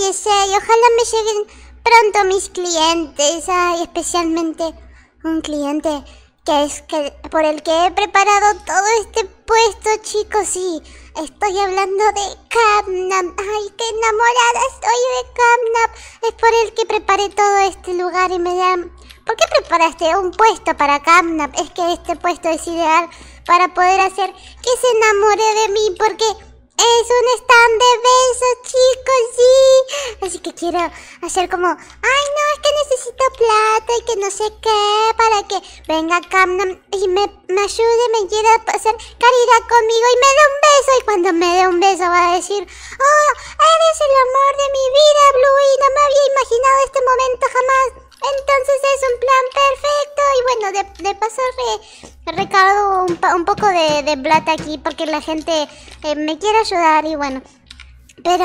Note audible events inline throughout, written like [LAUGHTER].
y ojalá me lleguen pronto mis clientes, hay especialmente un cliente que es que, por el que he preparado todo este puesto, chicos, sí. Estoy hablando de Camnap. Ay, qué enamorada estoy de Camnap. Es por el que preparé todo este lugar y me dan... ¿Por qué preparaste un puesto para Camnap? Es que este puesto es ideal para poder hacer que se enamore de mí porque es un stand de besos, quiero hacer como, ay no, es que necesito plata y que no sé qué, para que venga Camden y me, ayude, me quiera hacer caridad conmigo y me dé un beso. Y cuando me dé un beso va a decir, oh, eres el amor de mi vida, Bluey, no me había imaginado este momento jamás. Entonces es un plan perfecto. Y bueno, de, paso re, recargo un, poco de, plata aquí porque la gente eh, me quiere ayudar y bueno. Pero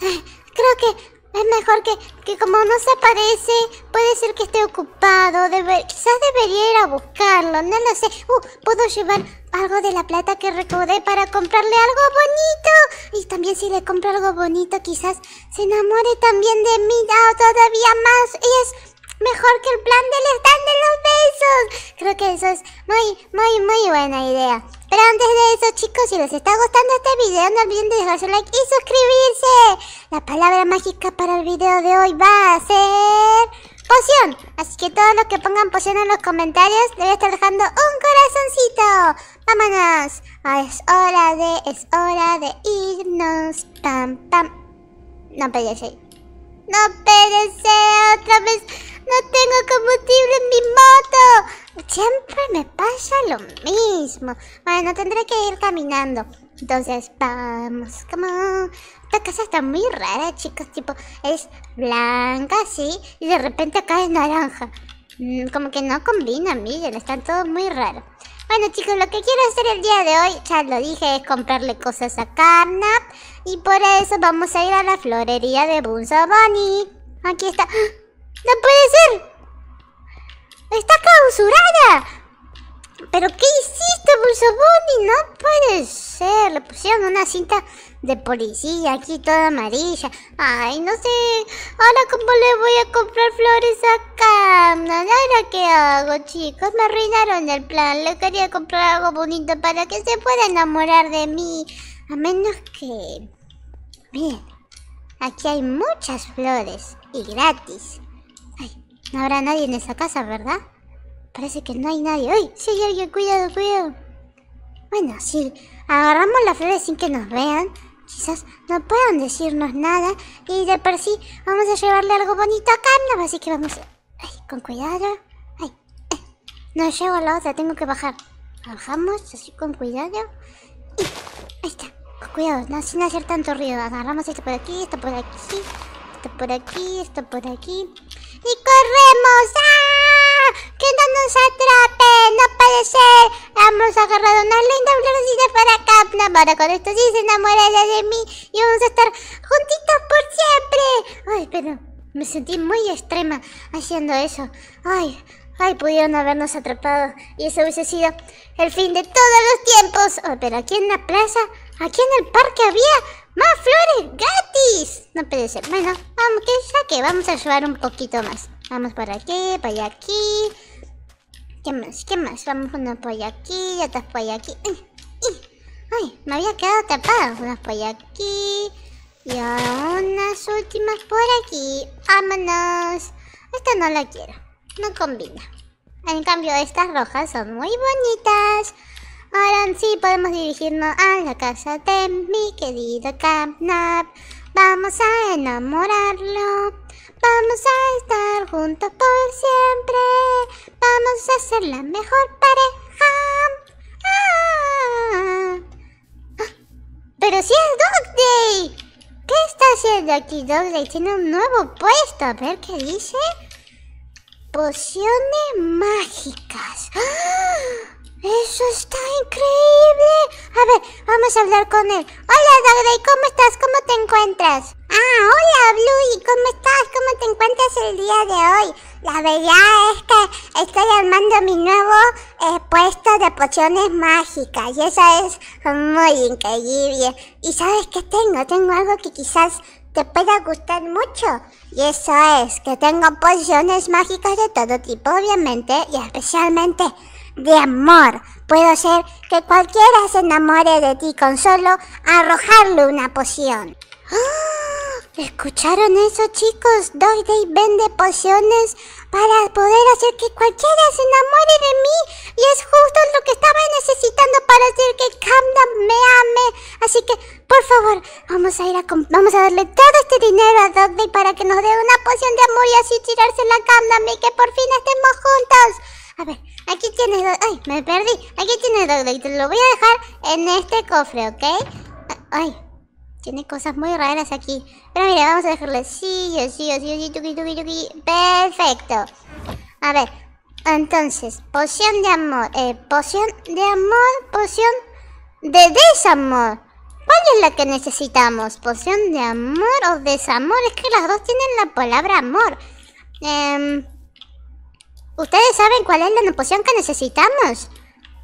eh, creo que es mejor que, que como no se aparece, puede ser que esté ocupado. quizás debería ir a buscarlo, no lo sé. Uh, puedo llevar algo de la plata que recaudé para comprarle algo bonito. Y también si le compro algo bonito, quizás se enamore también de mí oh, todavía más. Y es mejor que el plan del stand de los besos. Creo que eso es muy, muy, muy buena idea. Pero antes de eso, chicos, si les está gustando este video, no olviden de su like y suscribirse. La palabra mágica para el video de hoy va a ser... ¡Poción! Así que todos los que pongan poción en los comentarios les voy estar dejando un corazoncito. ¡Vámonos! Ah, es hora de... es hora de irnos. Pam, pam. No perece. No perece otra vez. No tengo combustible en mi moto. Siempre me pasa lo mismo. Bueno, tendré que ir caminando. Entonces, vamos. Come esta casa está muy rara, chicos. Tipo, es blanca, sí. Y de repente acá es naranja. Mm, como que no combina, miren. Están todos muy raros. Bueno chicos, lo que quiero hacer el día de hoy, ya lo dije, es comprarle cosas a Carnap. Y por eso vamos a ir a la florería de Bunny. Aquí está. [GASPS] ¡No puede ser! ¡Está clausurada! ¿Pero qué hiciste, Boni, No puede ser. Le pusieron una cinta de policía aquí toda amarilla. Ay, no sé. Ahora, ¿cómo le voy a comprar flores a Nada ¿Ahora qué hago, chicos? Me arruinaron el plan. Le quería comprar algo bonito para que se pueda enamorar de mí. A menos que... Bien. Aquí hay muchas flores. Y gratis. Ay, no habrá nadie en esa casa, ¿verdad? Parece que no hay nadie. ¡Ay! Sí hay alguien, cuidado, cuidado. Bueno, si agarramos las flores sin que nos vean, quizás no puedan decirnos nada. Y de por sí vamos a llevarle algo bonito a Carlos, así que vamos... Ay, con cuidado. Ay, eh. no llego a la otra, tengo que bajar. Bajamos, así con cuidado. Y... Ahí está. Con Cuidado, no, sin hacer tanto ruido. Agarramos esto por aquí, esto por aquí. Esto por aquí, esto por aquí. ¡Y corremos! ¡Ah! ¡Que no nos atrape, ¡No puede ser! Hemos agarrado una linda florcita para Capna. para con esto sí se enamorará de mí y vamos a estar juntitos por siempre. Ay, pero me sentí muy extrema haciendo eso. Ay, Ay, pudieron habernos atrapado y eso hubiese sido el fin de todos los tiempos. Oh, pero aquí en la plaza, aquí en el parque había ¡Más flores gratis! No puede ser. Bueno, vamos, que saque. Vamos a llevar un poquito más. Vamos por aquí, para aquí. ¿Qué más? ¿Qué más? Vamos una por aquí, otra por aquí. Ay, me había quedado tapada. Una por aquí. Y unas últimas por aquí. ¡Vámonos! Esta no la quiero. No combina. En cambio, estas rojas son muy bonitas. Ahora sí podemos dirigirnos a la casa de mi querido Capnap. Vamos a enamorarlo. Vamos a estar juntos por siempre. Vamos a ser la mejor pareja. Ah. Pero si es Dog Day. ¿Qué está haciendo aquí Dog Day? Tiene un nuevo puesto. A ver qué dice. Pociones mágicas. ¡Ah! Eso está increíble. A ver, vamos a hablar con él. Hola, Dagday, ¿cómo estás? ¿Cómo te encuentras? Ah, hola, Bluey, ¿cómo estás? ¿Cómo te encuentras el día de hoy? La verdad es que estoy armando mi nuevo eh, puesto de pociones mágicas y eso es muy increíble. ¿Y sabes qué tengo? Tengo algo que quizás te pueda gustar mucho. Y eso es que tengo pociones mágicas de todo tipo, obviamente, y especialmente de amor. Puedo hacer que cualquiera se enamore de ti con solo arrojarle una poción. ¡Ah! ¿Escucharon eso chicos? Dog Day vende pociones para poder hacer que cualquiera se enamore de mí. Y es justo lo que estaba necesitando para hacer que Camden me ame. Así que, por favor, vamos a ir a vamos a darle todo este dinero a Dog para que nos dé una poción de amor y así tirársela a Camden y que por fin estemos juntos tienes, Ay, me perdí. Aquí tiene... Dog lo voy a dejar en este cofre, ¿ok? Ay, tiene cosas muy raras aquí. Pero mira, vamos a dejarle. Sí, yo, sí, yo, sí, sí, tuki, tuki, tuki. Perfecto. A ver, entonces, poción de amor. Eh, poción de amor, poción de desamor. ¿Cuál es la que necesitamos? ¿Poción de amor o desamor? Es que las dos tienen la palabra amor. Eh, ¿Ustedes saben cuál es la poción que necesitamos?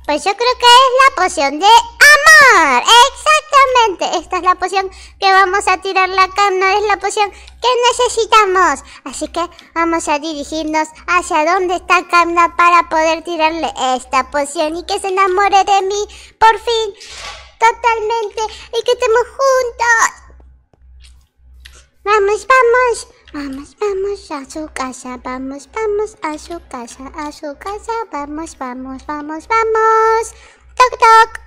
Pues yo creo que es la poción de amor. Exactamente. Esta es la poción que vamos a tirar la cama. Es la poción que necesitamos. Así que vamos a dirigirnos hacia donde está Kamna para poder tirarle esta poción y que se enamore de mí. Por fin. Totalmente. Y que estemos juntos. Vamos, vamos. Vamos, vamos a su casa, vamos, vamos a su casa, a su casa, vamos, vamos, vamos, vamos. Toc, toc.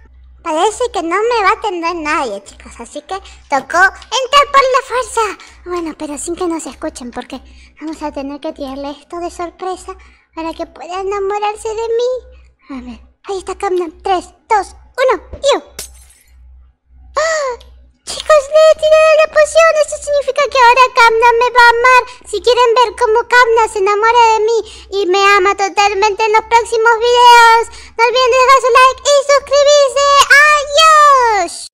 Parece que no me va a atender nadie, chicos, así que tocó entrar por la fuerza. Bueno, pero sin que nos escuchen, porque vamos a tener que tirarle esto de sorpresa para que pueda enamorarse de mí. A ver, ahí está Camden 3, 2, 1, ¡yo! ¡Ah! Chicos, le he tirado la poción. Eso significa que ahora amar. Si quieren ver como Kamna se enamora de mí y me ama totalmente en los próximos videos, no olviden dejar su like y suscribirse. ¡Adiós!